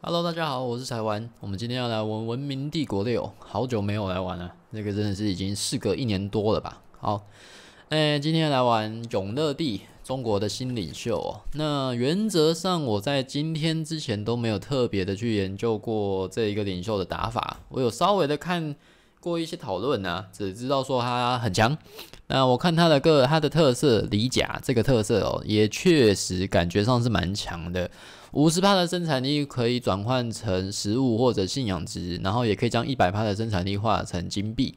Hello，大家好，我是才环。我们今天要来玩《文明帝国六》，好久没有来玩了，那个真的是已经事隔一年多了吧。好，诶，今天来玩永乐帝，中国的新领袖。哦。那原则上我在今天之前都没有特别的去研究过这一个领袖的打法，我有稍微的看过一些讨论啊，只知道说他很强。那我看他的个他的特色，李甲这个特色哦，也确实感觉上是蛮强的。五十帕的生产力可以转换成食物或者信仰值，然后也可以将一百帕的生产力化成金币。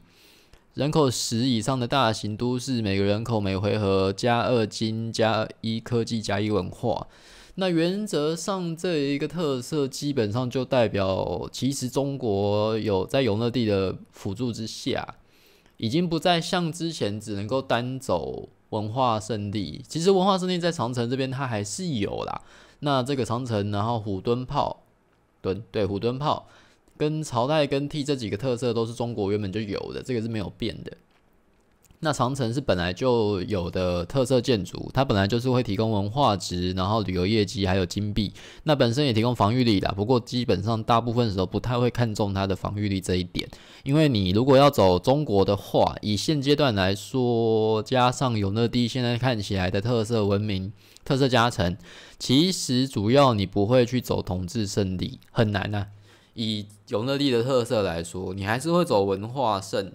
人口十以上的大型都市，每个人口每回合加二金、加一科技、加一文化。那原则上这一个特色基本上就代表，其实中国有在永乐帝的辅助之下，已经不再像之前只能够单走文化圣地。其实文化圣地在长城这边它还是有啦。那这个长城，然后虎蹲炮，蹲对虎蹲炮跟朝代更替这几个特色都是中国原本就有的，这个是没有变的。那长城是本来就有的特色建筑，它本来就是会提供文化值，然后旅游业绩，还有金币。那本身也提供防御力的，不过基本上大部分时候不太会看重它的防御力这一点，因为你如果要走中国的话，以现阶段来说，加上永乐帝现在看起来的特色文明。特色加成，其实主要你不会去走统治胜利，很难呐。以尤乐帝的特色来说，你还是会走文化胜。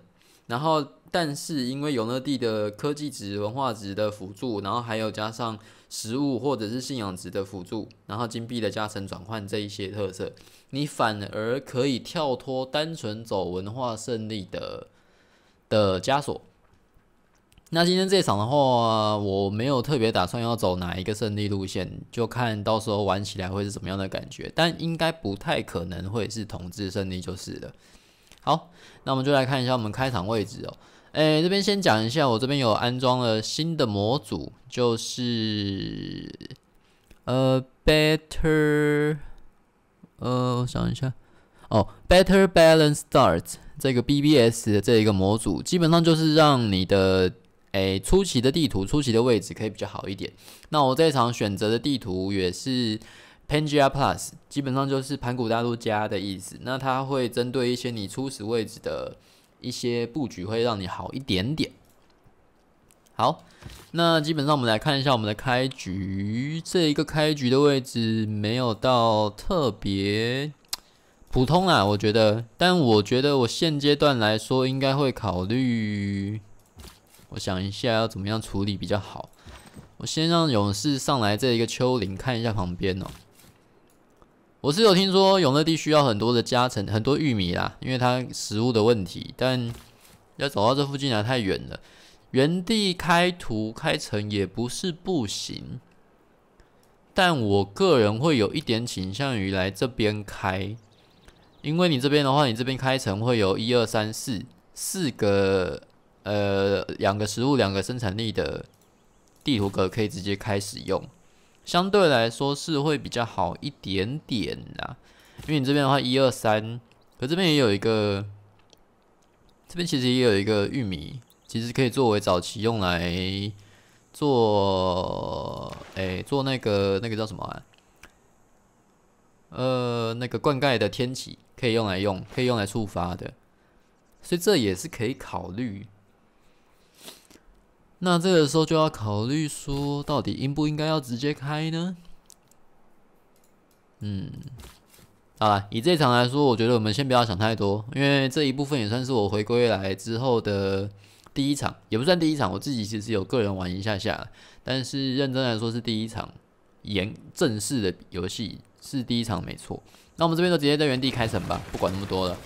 然后，但是因为尤乐帝的科技值、文化值的辅助，然后还有加上食物或者是信仰值的辅助，然后金币的加成转换这一些特色，你反而可以跳脱单纯走文化胜利的的枷锁。那今天这场的话，我没有特别打算要走哪一个胜利路线，就看到时候玩起来会是什么样的感觉，但应该不太可能会是统治胜利就是了。好，那我们就来看一下我们开场位置哦。哎，这边先讲一下，我这边有安装了新的模组，就是呃，better，呃，我想一下，哦，better balance start 这个 BBS 的这一个模组，基本上就是让你的。诶，初期的地图、初期的位置可以比较好一点。那我这一场选择的地图也是 p a n g e a Plus，基本上就是盘古大陆加的意思。那它会针对一些你初始位置的一些布局，会让你好一点点。好，那基本上我们来看一下我们的开局。这一个开局的位置没有到特别普通啊，我觉得。但我觉得我现阶段来说，应该会考虑。我想一下要怎么样处理比较好。我先让勇士上来这一个丘陵看一下旁边哦。我是有听说永乐地需要很多的加成，很多玉米啦，因为它食物的问题。但要走到这附近来太远了，原地开图开成也不是不行。但我个人会有一点倾向于来这边开，因为你这边的话，你这边开成会有一二三四四个。呃，两个食物，两个生产力的地图格可以直接开始用，相对来说是会比较好一点点啦。因为你这边的话，一二三，可这边也有一个，这边其实也有一个玉米，其实可以作为早期用来做，哎，做那个那个叫什么？呃，那个灌溉的天气可以用来用，可以用来触发的，所以这也是可以考虑。那这个时候就要考虑说，到底应不应该要直接开呢？嗯，好了，以这一场来说，我觉得我们先不要想太多，因为这一部分也算是我回归来之后的第一场，也不算第一场，我自己其实有个人玩一下下，但是认真来说是第一场严正式的游戏是第一场没错。那我们这边就直接在原地开城吧，不管那么多了。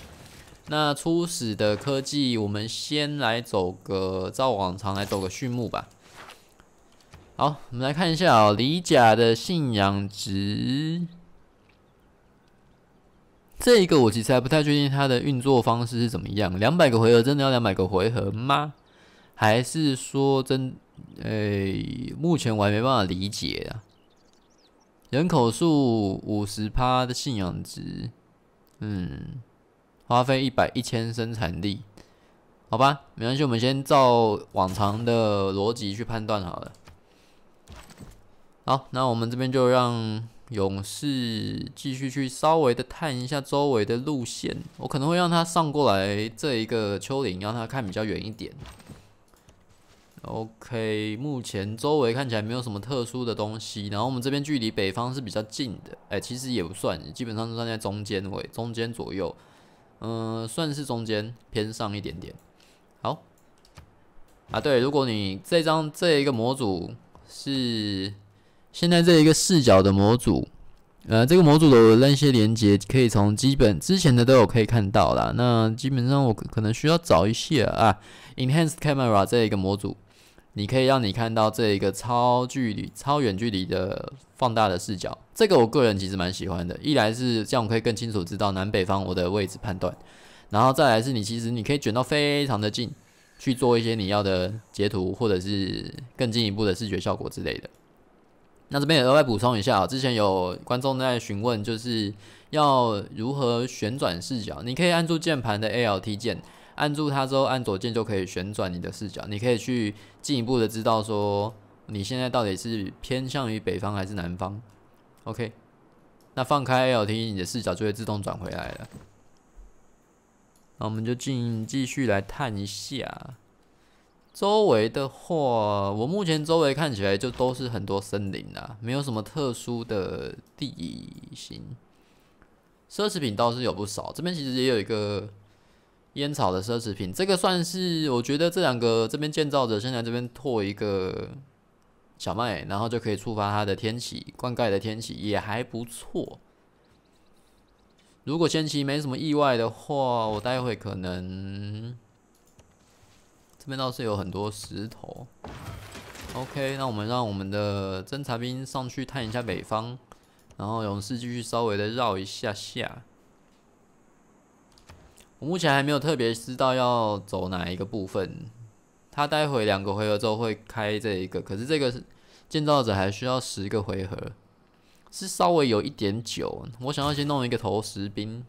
那初始的科技，我们先来走个照往常来走个序幕吧。好，我们来看一下李甲的信仰值。这一个我其实还不太确定它的运作方式是怎么样。两百个回合真的要两百个回合吗？还是说真……哎，目前我还没办法理解啊。人口数五十趴的信仰值，嗯。花费一百一千生产力，好吧，没关系，我们先照往常的逻辑去判断好了。好，那我们这边就让勇士继续去稍微的探一下周围的路线。我可能会让他上过来这一个丘陵，让他看比较远一点。OK，目前周围看起来没有什么特殊的东西。然后我们这边距离北方是比较近的，哎，其实也不算，基本上站在中间位，中间左右。嗯，算是中间偏上一点点。好啊，对，如果你这张这一个模组是现在这一个视角的模组，呃，这个模组的那些连接可以从基本之前的都有可以看到啦。那基本上我可能需要找一些啊，Enhanced Camera 这一个模组。你可以让你看到这一个超距离、超远距离的放大的视角，这个我个人其实蛮喜欢的。一来是这样，我可以更清楚知道南北方我的位置判断；然后再来是你其实你可以卷到非常的近，去做一些你要的截图或者是更进一步的视觉效果之类的。那这边也额外补充一下，之前有观众在询问就是要如何旋转视角，你可以按住键盘的 ALT 键。按住它之后，按左键就可以旋转你的视角。你可以去进一步的知道说，你现在到底是偏向于北方还是南方。OK，那放开 LT，你的视角就会自动转回来了。那我们就进继续来探一下周围的话，我目前周围看起来就都是很多森林啦，没有什么特殊的地形。奢侈品倒是有不少，这边其实也有一个。烟草的奢侈品，这个算是我觉得这两个这边建造者现在这边拓一个小麦，然后就可以触发它的天气灌溉的天气也还不错。如果先期没什么意外的话，我待会可能这边倒是有很多石头。OK，那我们让我们的侦察兵上去探一下北方，然后勇士继续稍微的绕一下下。我目前还没有特别知道要走哪一个部分，他待会两个回合之后会开这一个，可是这个建造者还需要十个回合，是稍微有一点久。我想要先弄一个投石兵，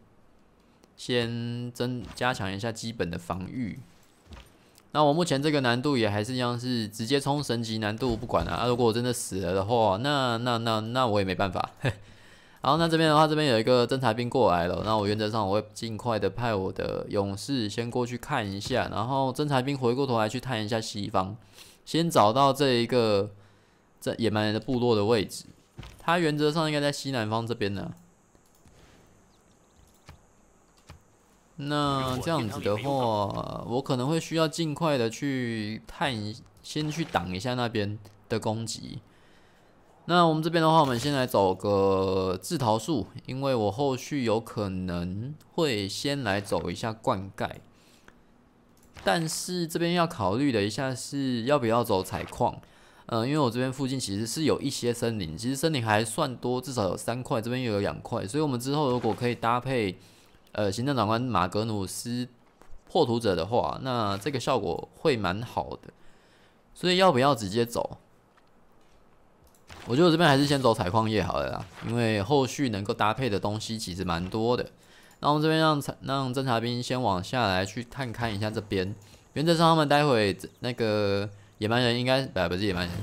先增加强一下基本的防御。那我目前这个难度也还是一样，是直接冲神级难度不管了。啊，如果我真的死了的话，那那那那我也没办法。好，那这边的话，这边有一个侦察兵过来了。那我原则上我会尽快的派我的勇士先过去看一下，然后侦察兵回过头来去探一下西方，先找到这一个这野蛮人的部落的位置。他原则上应该在西南方这边呢。那这样子的话，我可能会需要尽快的去探，先去挡一下那边的攻击。那我们这边的话，我们先来走个制陶树，因为我后续有可能会先来走一下灌溉。但是这边要考虑的一下是要不要走采矿？呃，因为我这边附近其实是有一些森林，其实森林还算多，至少有三块，这边又有两块，所以我们之后如果可以搭配呃行政长官马格努斯破土者的话，那这个效果会蛮好的。所以要不要直接走？我觉得我这边还是先走采矿业好了啦，因为后续能够搭配的东西其实蛮多的。那我们这边让采，让侦察兵先往下来去探看一下这边。原则上，他们待会那个野蛮人应该，不不是野蛮人，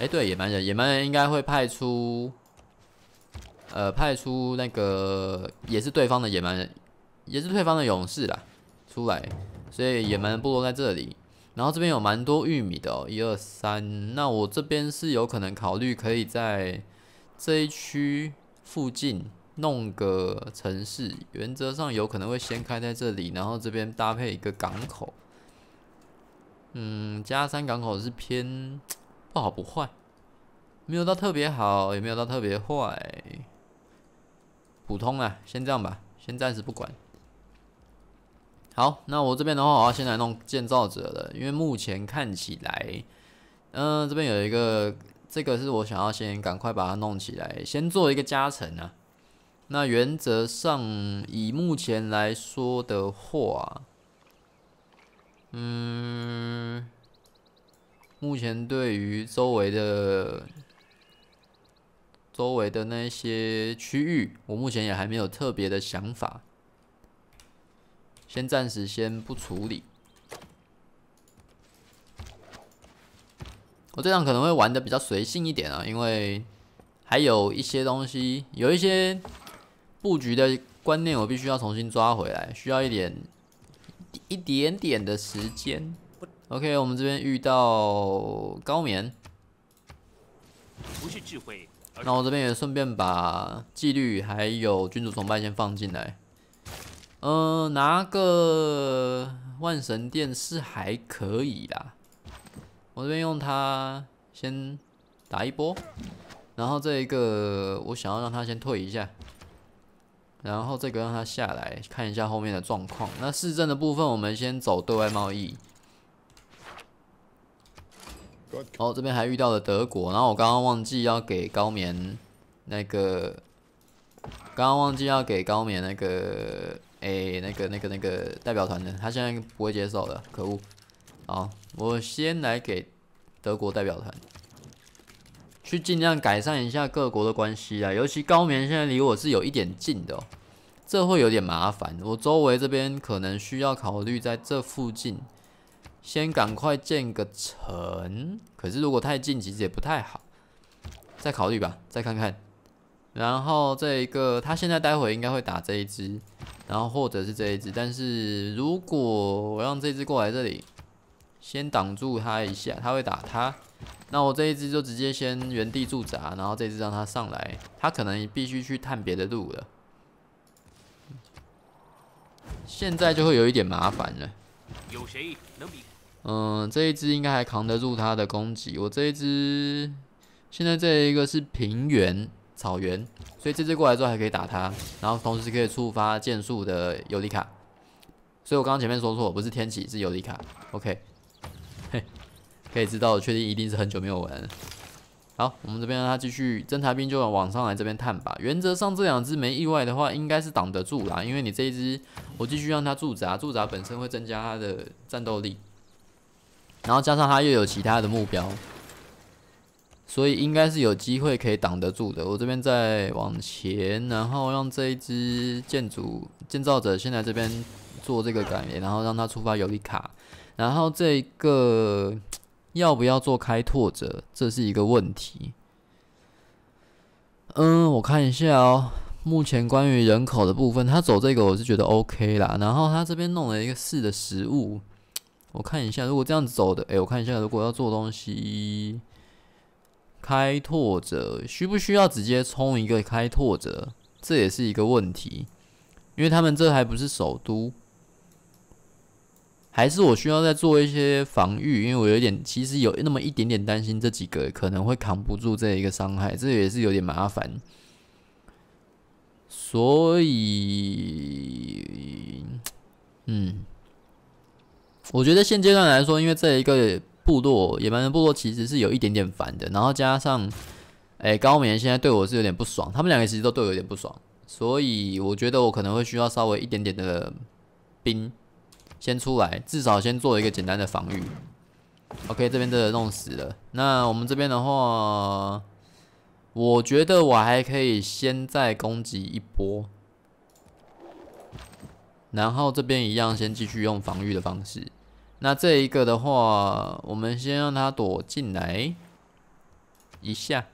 哎对，野蛮人，野蛮人应该会派出，呃派出那个也是对方的野蛮人，也是对方的勇士啦出来，所以野蛮部落在这里。然后这边有蛮多玉米的哦，一二三。那我这边是有可能考虑可以在这一区附近弄个城市，原则上有可能会先开在这里，然后这边搭配一个港口。嗯，加三港口是偏不好不坏，没有到特别好，也没有到特别坏，普通啊。先这样吧，先暂时不管。好，那我这边的话，我要先来弄建造者了，因为目前看起来，嗯，这边有一个，这个是我想要先赶快把它弄起来，先做一个加成啊。那原则上，以目前来说的话，嗯，目前对于周围的周围的那些区域，我目前也还没有特别的想法。先暂时先不处理。我这场可能会玩的比较随性一点啊，因为还有一些东西，有一些布局的观念，我必须要重新抓回来，需要一点一点点的时间。OK，我们这边遇到高棉，不是智慧。那我这边也顺便把纪律还有君主崇拜先放进来。嗯，拿个万神殿是还可以啦。我这边用它先打一波，然后这一个我想要让它先退一下，然后这个让它下来看一下后面的状况。那市政的部分，我们先走对外贸易。哦，这边还遇到了德国，然后我刚刚忘记要给高棉那个，刚刚忘记要给高棉那个。哎，那个、那个、那个代表团的，他现在不会接受了，可恶！好，我先来给德国代表团去尽量改善一下各国的关系啊，尤其高棉现在离我是有一点近的，这会有点麻烦。我周围这边可能需要考虑，在这附近先赶快建个城，可是如果太近其实也不太好，再考虑吧，再看看。然后这一个，他现在待会应该会打这一只，然后或者是这一只。但是如果我让这只过来这里，先挡住他一下，他会打他。那我这一只就直接先原地驻扎，然后这一只让他上来，他可能必须去探别的路了。现在就会有一点麻烦了。有谁能比？嗯，这一只应该还扛得住他的攻击。我这一只，现在这一个是平原。草原，所以这只过来之后还可以打他，然后同时可以触发剑术的尤里卡。所以我刚刚前面说错，不是天启，是尤里卡。OK，嘿，可以知道，确定一定是很久没有玩。好，我们这边让他继续侦察兵，就往上来这边探吧。原则上这两只没意外的话，应该是挡得住啦。因为你这一只，我继续让他驻扎，驻扎本身会增加他的战斗力，然后加上他又有其他的目标。所以应该是有机会可以挡得住的。我这边再往前，然后让这一只建筑建造者先来这边做这个改变，然后让他触发尤利卡。然后这个要不要做开拓者，这是一个问题。嗯，我看一下哦。目前关于人口的部分，他走这个我是觉得 OK 啦。然后他这边弄了一个四的食物，我看一下，如果这样子走的，哎，我看一下，如果要做东西。开拓者需不需要直接冲一个开拓者？这也是一个问题，因为他们这还不是首都，还是我需要再做一些防御，因为我有点其实有那么一点点担心这几个可能会扛不住这一个伤害，这也是有点麻烦，所以，嗯，我觉得现阶段来说，因为这一个。部落野蛮人部落其实是有一点点烦的，然后加上，哎，高棉现在对我是有点不爽，他们两个其实都对我有点不爽，所以我觉得我可能会需要稍微一点点的兵先出来，至少先做一个简单的防御。OK，这边的弄死了，那我们这边的话，我觉得我还可以先再攻击一波，然后这边一样先继续用防御的方式。那这一个的话，我们先让他躲进来一下，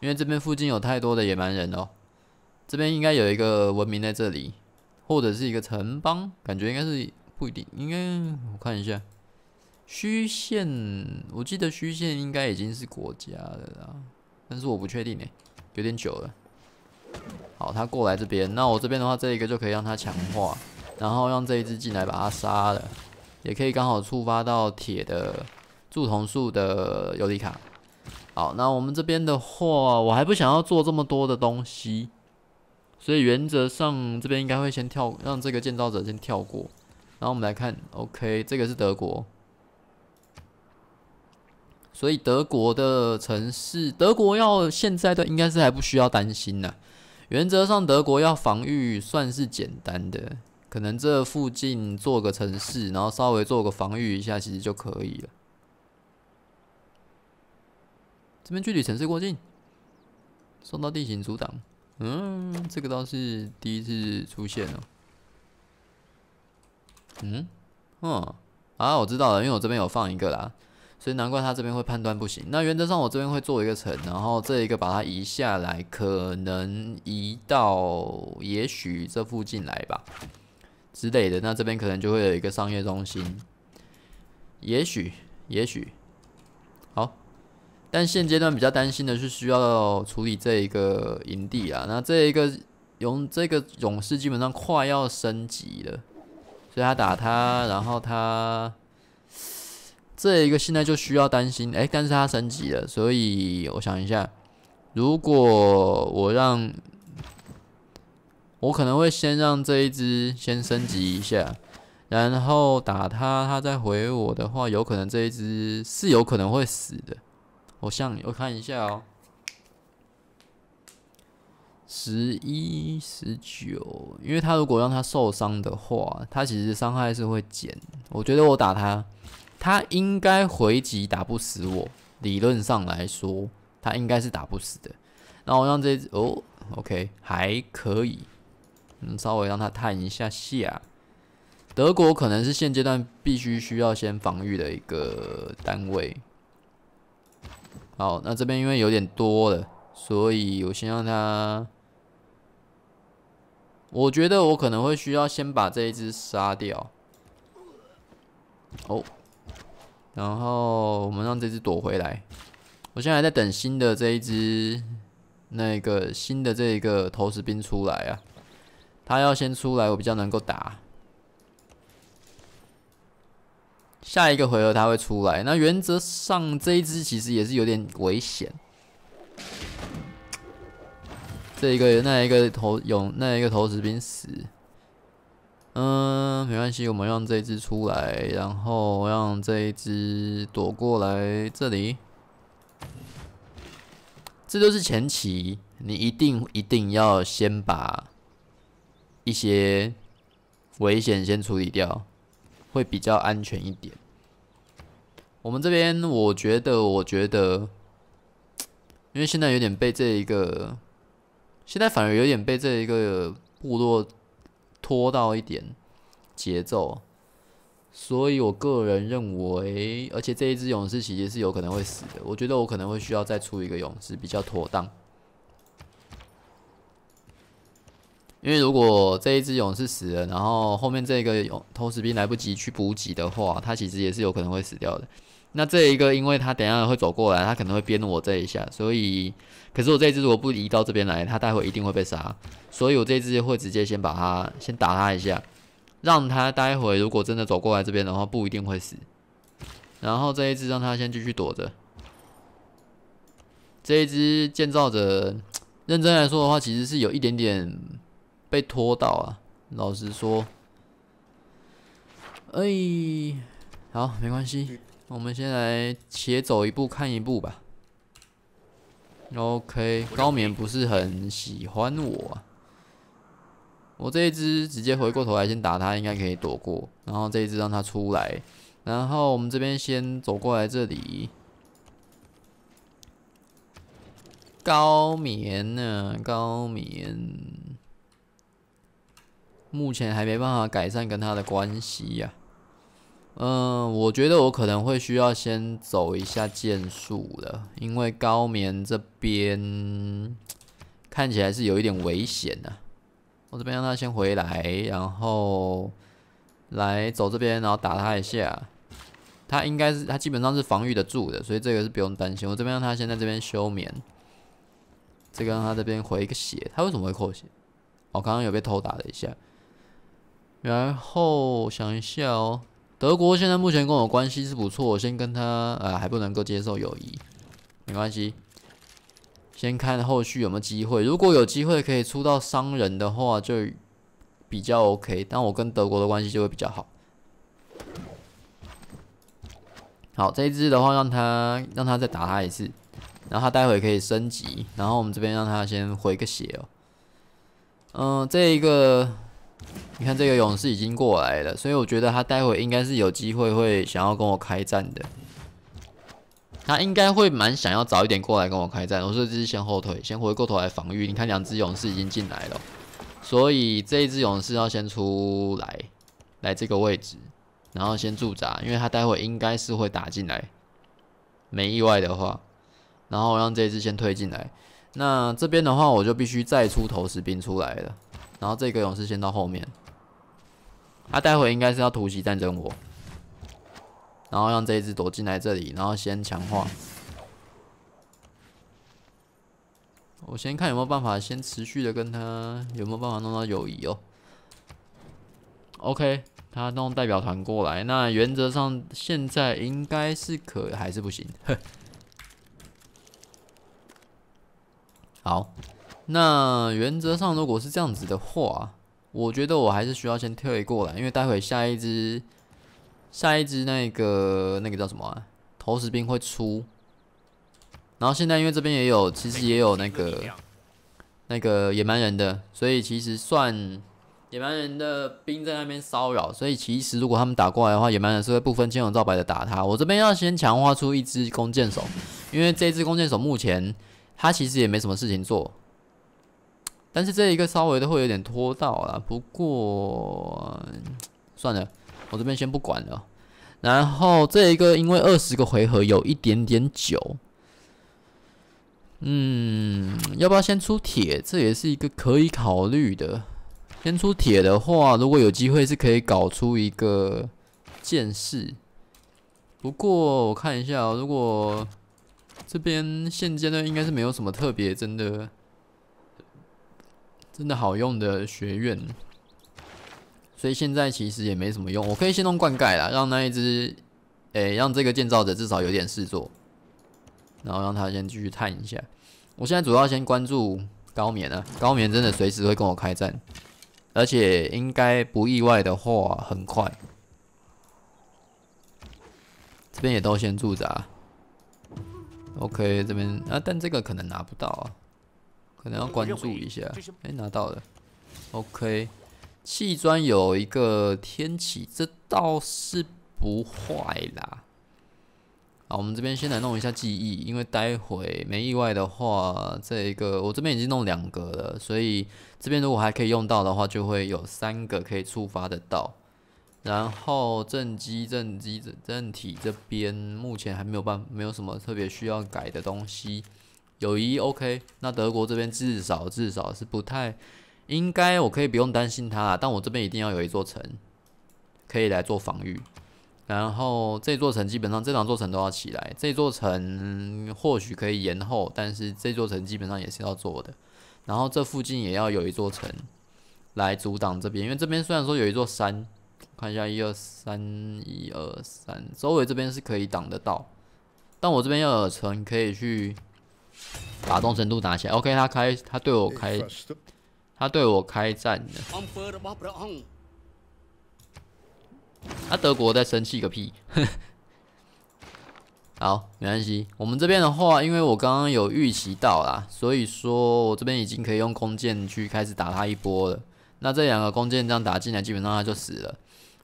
因为这边附近有太多的野蛮人哦。这边应该有一个文明在这里，或者是一个城邦，感觉应该是不一定。应该我看一下虚线，我记得虚线应该已经是国家了啦，但是我不确定呢，有点久了。好，他过来这边，那我这边的话，这一个就可以让他强化，然后让这一只进来把他杀了。也可以刚好触发到铁的铸铜树的尤里卡。好，那我们这边的话，我还不想要做这么多的东西，所以原则上这边应该会先跳，让这个建造者先跳过。然后我们来看，OK，这个是德国，所以德国的城市，德国要现在的应该是还不需要担心呢。原则上德国要防御算是简单的。可能这附近做个城市，然后稍微做个防御一下，其实就可以了。这边距离城市过近，送到地形阻挡。嗯，这个倒是第一次出现了。嗯嗯啊，我知道了，因为我这边有放一个啦，所以难怪他这边会判断不行。那原则上我这边会做一个城，然后这一个把它移下来，可能移到也许这附近来吧。之类的，那这边可能就会有一个商业中心，也许，也许，好，但现阶段比较担心的是需要处理这一个营地啊，那这一个勇这个勇士基本上快要升级了，所以他打他，然后他这一个现在就需要担心，哎，但是他升级了，所以我想一下，如果我让我可能会先让这一只先升级一下，然后打他，他再回我的话，有可能这一只是有可能会死的。我像我看一下哦，十一十九，因为他如果让他受伤的话，他其实伤害是会减。我觉得我打他，他应该回击打不死我。理论上来说，他应该是打不死的。然后让这哦，OK 还可以。嗯，稍微让它探一下下。德国可能是现阶段必须需要先防御的一个单位。好，那这边因为有点多了，所以我先让他。我觉得我可能会需要先把这一只杀掉。哦，然后我们让这只躲回来。我现在还在等新的这一只，那个新的这一个投石兵出来啊。他要先出来，我比较能够打。下一个回合他会出来，那原则上这一只其实也是有点危险。这一个、那一个投有那一个投石兵死，嗯，没关系，我们让这一只出来，然后让这一只躲过来这里。这就是前期，你一定一定要先把。一些危险先处理掉，会比较安全一点。我们这边，我觉得，我觉得，因为现在有点被这一个，现在反而有点被这一个部落拖到一点节奏，所以我个人认为，而且这一只勇士其实是有可能会死的。我觉得我可能会需要再出一个勇士比较妥当。因为如果这一只勇士死了，然后后面这个勇投石兵来不及去补给的话，他其实也是有可能会死掉的。那这一个，因为他等下会走过来，他可能会鞭我这一下，所以可是我这一只如果不移到这边来，他待会一定会被杀。所以我这一只会直接先把他先打他一下，让他待会如果真的走过来这边的话，不一定会死。然后这一只让他先继续躲着。这一只建造者认真来说的话，其实是有一点点。被拖到啊！老实说，哎，好，没关系，我们先来且走一步看一步吧。OK，高棉不是很喜欢我，我这一只直接回过头来先打他，应该可以躲过。然后这一只让他出来，然后我们这边先走过来这里。高棉呢？高棉。目前还没办法改善跟他的关系呀。嗯，我觉得我可能会需要先走一下剑术了，因为高棉这边看起来是有一点危险的。我这边让他先回来，然后来走这边，然后打他一下。他应该是他基本上是防御的住的，所以这个是不用担心。我这边让他先在这边休眠，这个让他这边回一个血。他为什么会扣血？我刚刚有被偷打了一下。然后想一下哦，德国现在目前跟我关系是不错，先跟他呃还不能够接受友谊，没关系，先看后续有没有机会。如果有机会可以出到商人的话，就比较 OK，但我跟德国的关系就会比较好。好，这一只的话，让他让他再打他一次，然后他待会可以升级，然后我们这边让他先回个血哦。嗯，这一个。你看这个勇士已经过来了，所以我觉得他待会应该是有机会会想要跟我开战的。他应该会蛮想要早一点过来跟我开战。我说这是先后退，先回过头来防御。你看两只勇士已经进来了，所以这一只勇士要先出来，来这个位置，然后先驻扎，因为他待会应该是会打进来，没意外的话。然后让这只先推进来。那这边的话，我就必须再出投石兵出来了。然后这个勇士先到后面，他待会应该是要突袭战争我，然后让这一只躲进来这里，然后先强化。我先看有没有办法，先持续的跟他有没有办法弄到友谊哦。OK，他弄代表团过来，那原则上现在应该是可还是不行，哼。好。那原则上，如果是这样子的话，我觉得我还是需要先退过来，因为待会下一只下一只那个那个叫什么投石兵会出。然后现在因为这边也有，其实也有那个那个野蛮人的，所以其实算野蛮人的兵在那边骚扰。所以其实如果他们打过来的话，野蛮人是会不分青红皂白的打他。我这边要先强化出一只弓箭手，因为这只弓箭手目前他其实也没什么事情做。但是这一个稍微都会有点拖到了，不过算了，我这边先不管了。然后这一个因为二十个回合有一点点久，嗯，要不要先出铁？这也是一个可以考虑的。先出铁的话，如果有机会是可以搞出一个剑士。不过我看一下，如果这边现阶段应该是没有什么特别，真的。真的好用的学院，所以现在其实也没什么用。我可以先弄灌溉啦，让那一只，诶，让这个建造者至少有点事做，然后让他先继续探一下。我现在主要先关注高棉啊，高棉真的随时会跟我开战，而且应该不意外的话，很快。这边也都先驻扎。OK，这边啊，但这个可能拿不到。可能要关注一下，哎，拿到了，OK，砌砖有一个天启，这倒是不坏啦。好，我们这边先来弄一下记忆，因为待会没意外的话，这一个我这边已经弄两个了，所以这边如果还可以用到的话，就会有三个可以触发得到。然后正机正机正体这边目前还没有办，没有什么特别需要改的东西。友谊 OK，那德国这边至少至少是不太应该，我可以不用担心他，但我这边一定要有一座城可以来做防御。然后这座城基本上这两座城都要起来，这座城或许可以延后，但是这座城基本上也是要做的。然后这附近也要有一座城来阻挡这边，因为这边虽然说有一座山，看一下一二三一二三，周围这边是可以挡得到，但我这边要有城可以去。打动程度拿起来，OK，他开，他对我开，他对我开战的。啊、德国在生气个屁。好，没关系，我们这边的话，因为我刚刚有预习到啦，所以说，我这边已经可以用弓箭去开始打他一波了。那这两个弓箭这样打进来，基本上他就死了。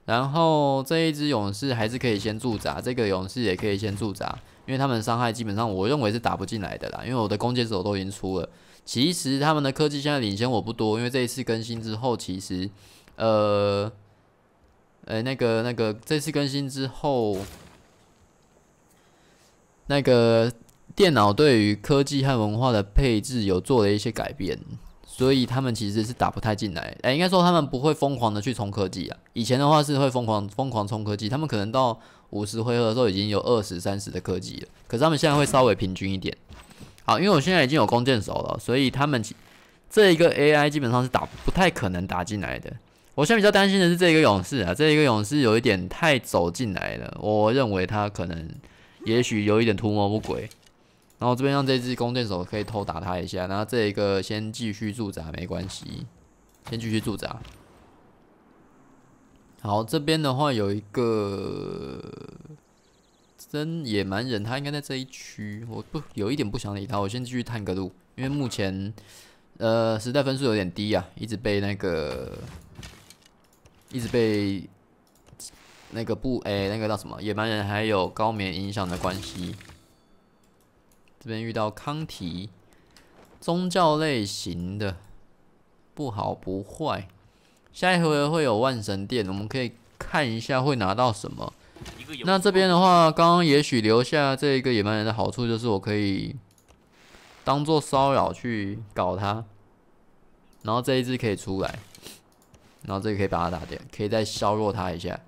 然后这一只勇士还是可以先驻扎，这个勇士也可以先驻扎。因为他们伤害基本上我认为是打不进来的啦，因为我的弓箭手都已经出了。其实他们的科技现在领先我不多，因为这一次更新之后，其实，呃，哎，那个那个，这次更新之后，那个电脑对于科技和文化的配置有做了一些改变，所以他们其实是打不太进来。哎，应该说他们不会疯狂的去冲科技啊，以前的话是会疯狂疯狂冲科技，他们可能到。五十回合的时候已经有二十三十的科技了，可是他们现在会稍微平均一点。好，因为我现在已经有弓箭手了，所以他们这一个 AI 基本上是打不太可能打进来的。我现在比较担心的是这一个勇士啊，这一个勇士有一点太走进来了，我认为他可能也许有一点图谋不轨。然后这边让这只弓箭手可以偷打他一下，然后这一个先继续驻扎没关系，先继续驻扎。好，这边的话有一个真野蛮人，他应该在这一区。我不有一点不想理他，我先继续探个路，因为目前呃时代分数有点低啊，一直被那个一直被那个不哎那个叫什么野蛮人还有高棉影响的关系。这边遇到康提，宗教类型的不好不坏。下一回会有万神殿，我们可以看一下会拿到什么。那这边的话，刚刚也许留下这一个野蛮人的好处就是我可以当做骚扰去搞他，然后这一只可以出来，然后这个可以把它打掉，可以再削弱它一下。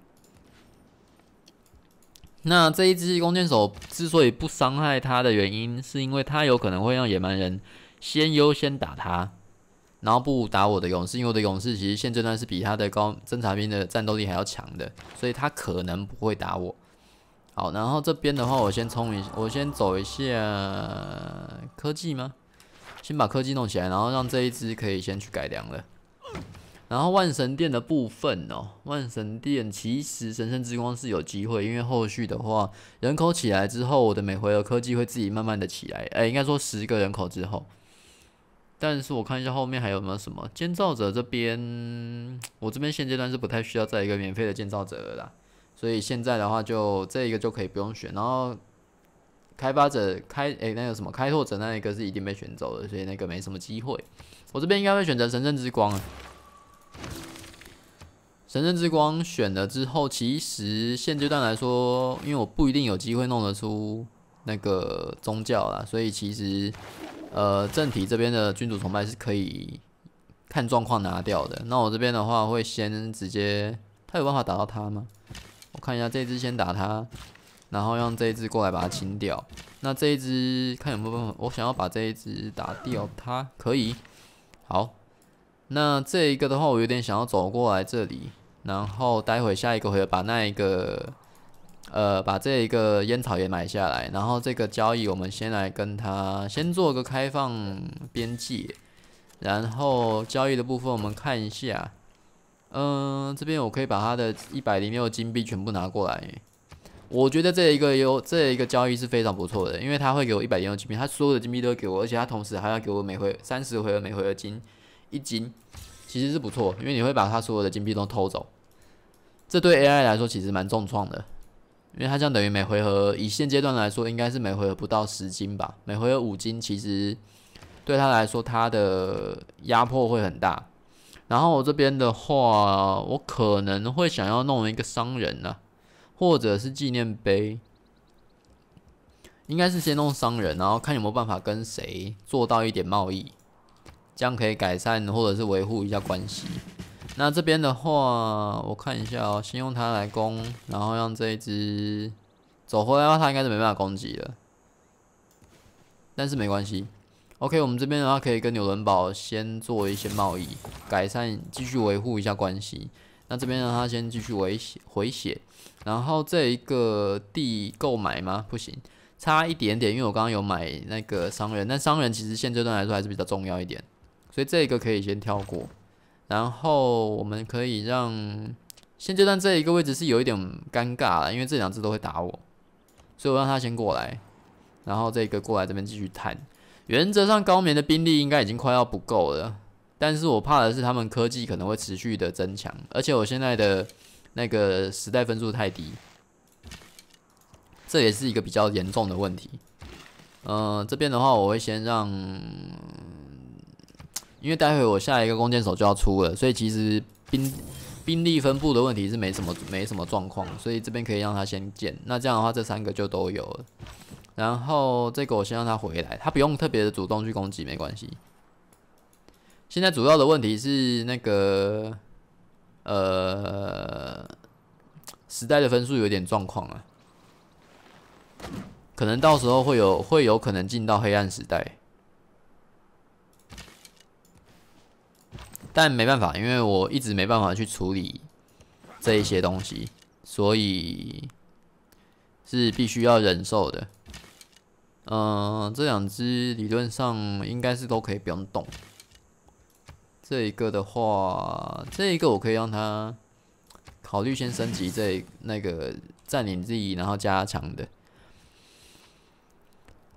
那这一只弓箭手之所以不伤害他的原因，是因为他有可能会让野蛮人先优先打他。然后不打我的勇士，因为我的勇士其实现阶段是比他的高侦察兵的战斗力还要强的，所以他可能不会打我。好，然后这边的话，我先冲一，我先走一下科技吗？先把科技弄起来，然后让这一只可以先去改良了。然后万神殿的部分哦，万神殿其实神圣之光是有机会，因为后续的话人口起来之后，我的每回合科技会自己慢慢的起来，哎，应该说十个人口之后。但是我看一下后面还有没有什么建造者这边，我这边现阶段是不太需要再一个免费的建造者了啦，所以现在的话就这一个就可以不用选。然后开发者开诶那个什么开拓者那一个是一定被选走了，所以那个没什么机会。我这边应该会选择神圣之光。神圣之光选了之后，其实现阶段来说，因为我不一定有机会弄得出那个宗教啦，所以其实。呃，正题这边的君主崇拜是可以看状况拿掉的。那我这边的话，会先直接，他有办法打到他吗？我看一下，这只先打他，然后让这一只过来把它清掉。那这一只看有没有办法，我想要把这一只打掉，它可以。好，那这一个的话，我有点想要走过来这里，然后待会下一个回合把那一个。呃，把这一个烟草也买下来，然后这个交易我们先来跟他先做个开放边界，然后交易的部分我们看一下。嗯，这边我可以把他的一百零六金币全部拿过来。我觉得这一个有这一个交易是非常不错的，因为他会给我一百零六金币，他所有的金币都给我，而且他同时还要给我每回三十回合每回合金一金，其实是不错，因为你会把他所有的金币都偷走，这对 AI 来说其实蛮重创的。因为他这样等于每回合，以现阶段来说，应该是每回合不到十金吧。每回合五金，其实对他来说，他的压迫会很大。然后我这边的话，我可能会想要弄一个商人呢，或者是纪念碑。应该是先弄商人，然后看有没有办法跟谁做到一点贸易，这样可以改善或者是维护一下关系。那这边的话，我看一下哦，先用它来攻，然后让这一只走回来的话，它应该是没办法攻击了。但是没关系，OK，我们这边的话可以跟纽伦堡先做一些贸易，改善，继续维护一下关系。那这边让它先继续回血，回血。然后这一个地购买吗？不行，差一点点，因为我刚刚有买那个商人，但商人其实现阶段来说还是比较重要一点，所以这个可以先跳过。然后我们可以让现阶段这一个位置是有一点尴尬了，因为这两只都会打我，所以我让他先过来，然后这个过来这边继续探。原则上高棉的兵力应该已经快要不够了，但是我怕的是他们科技可能会持续的增强，而且我现在的那个时代分数太低，这也是一个比较严重的问题。嗯，这边的话我会先让。因为待会我下一个弓箭手就要出了，所以其实兵兵力分布的问题是没什么没什么状况，所以这边可以让他先建。那这样的话，这三个就都有了。然后这个我先让他回来，他不用特别的主动去攻击，没关系。现在主要的问题是那个呃时代的分数有点状况啊，可能到时候会有会有可能进到黑暗时代。但没办法，因为我一直没办法去处理这一些东西，所以是必须要忍受的。嗯，这两只理论上应该是都可以不用动。这一个的话，这一个我可以让它考虑先升级这那个占领地，然后加强的。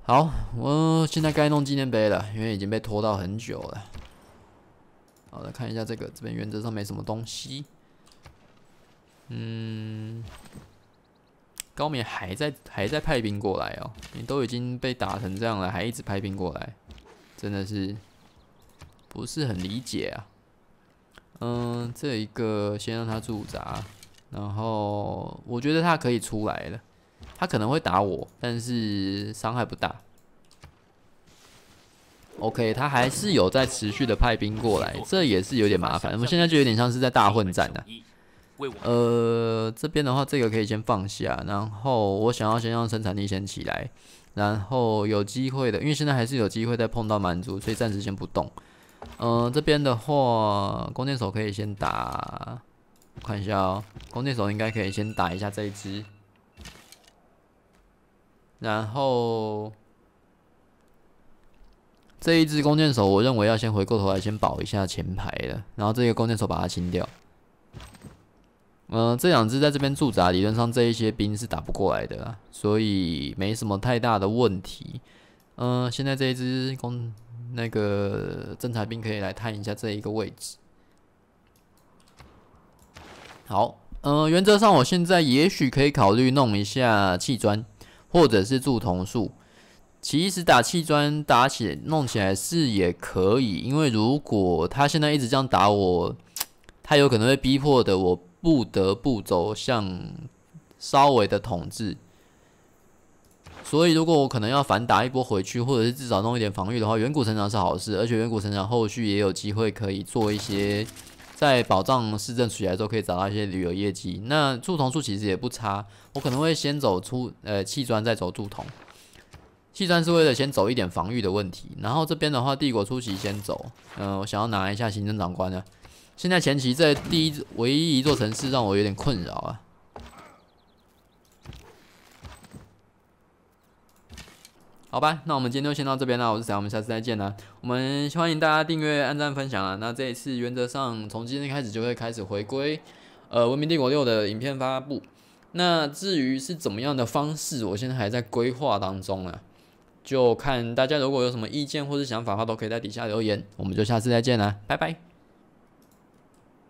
好，我现在该弄纪念碑了，因为已经被拖到很久了。好，来看一下这个，这边原则上没什么东西。嗯，高敏还在还在派兵过来哦，你都已经被打成这样了，还一直派兵过来，真的是不是很理解啊。嗯，这一个先让他驻扎，然后我觉得他可以出来了，他可能会打我，但是伤害不大。O.K.，他还是有在持续的派兵过来，这也是有点麻烦。我们现在就有点像是在大混战的。呃，这边的话，这个可以先放下，然后我想要先让生产力先起来，然后有机会的，因为现在还是有机会再碰到满足，所以暂时先不动。嗯，这边的话，弓箭手可以先打，看一下哦。弓箭手应该可以先打一下这一只，然后。这一支弓箭手，我认为要先回过头来先保一下前排的，然后这个弓箭手把它清掉。嗯，这两只在这边驻扎，理论上这一些兵是打不过来的，所以没什么太大的问题。嗯，现在这一支弓那个侦察兵可以来探一下这一个位置。好，嗯，原则上我现在也许可以考虑弄一下砌砖，或者是铸铜术。其实打砌砖打起弄起来是也可以，因为如果他现在一直这样打我，他有可能会逼迫的我不得不走向稍微的统治。所以如果我可能要反打一波回去，或者是至少弄一点防御的话，远古成长是好事，而且远古成长后续也有机会可以做一些，在保障市政起来之后可以找到一些旅游业绩。那铸铜铸其实也不差，我可能会先走出呃砌砖，再走铸铜。弃战是为了先走一点防御的问题，然后这边的话，帝国初期先走。嗯，我想要拿一下行政长官的。现在前期这第一唯一一座城市让我有点困扰啊。好吧，那我们今天就先到这边了，我是小，我们下次再见了。我们欢迎大家订阅、按赞、分享啊。那这一次原则上从今天开始就会开始回归，呃，文明帝国六的影片发布。那至于是怎么样的方式，我现在还在规划当中啊。就看大家如果有什么意见或是想法的话，都可以在底下留言。我们就下次再见了，拜拜。